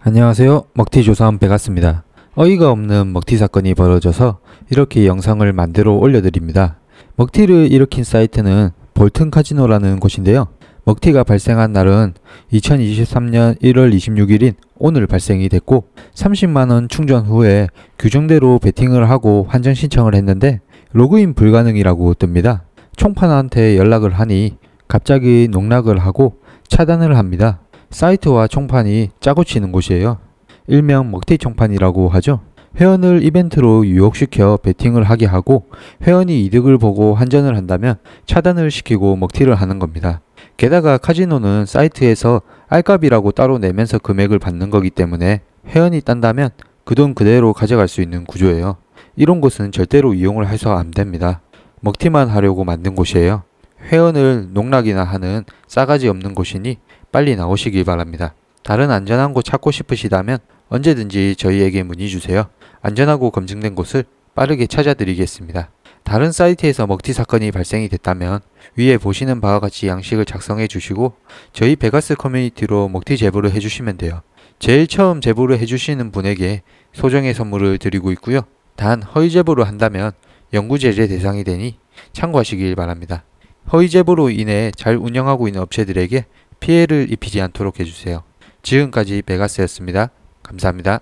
안녕하세요 먹튀 조사원 베가스니다 어이가 없는 먹튀 사건이 벌어져서 이렇게 영상을 만들어 올려드립니다 먹튀를 일으킨 사이트는 볼튼 카지노라는 곳인데요 먹튀가 발생한 날은 2023년 1월 26일인 오늘 발생이 됐고 30만원 충전 후에 규정대로 베팅을 하고 환전 신청을 했는데 로그인 불가능이라고 뜹니다 총판한테 연락을 하니 갑자기 농락을 하고 차단을 합니다 사이트와 총판이 짜고 치는 곳이에요. 일명 먹튀 총판이라고 하죠. 회원을 이벤트로 유혹시켜 베팅을 하게 하고 회원이 이득을 보고 환전을 한다면 차단을 시키고 먹튀를 하는 겁니다. 게다가 카지노는 사이트에서 알값이라고 따로 내면서 금액을 받는 거기 때문에 회원이 딴다면 그 돈 그대로 가져갈 수 있는 구조예요. 이런 곳은 절대로 이용을 해서 안 됩니다. 먹튀만 하려고 만든 곳이에요. 회원을 농락이나 하는 싸가지 없는 곳이니 빨리 나오시길 바랍니다. 다른 안전한 곳 찾고 싶으시다면 언제든지 저희에게 문의 주세요. 안전하고 검증된 곳을 빠르게 찾아드리겠습니다. 다른 사이트에서 먹튀 사건이 발생이 됐다면 위에 보시는 바와 같이 양식을 작성해 주시고 저희 베가스 커뮤니티로 먹튀 제보를 해주시면 돼요. 제일 처음 제보를 해주시는 분에게 소정의 선물을 드리고 있고요. 단 허위 제보를 한다면 연구 제재 대상이 되니 참고하시길 바랍니다. 허위 제보로 인해 잘 운영하고 있는 업체들에게 피해를 입히지 않도록 해주세요. 지금까지 베가스였습니다. 감사합니다.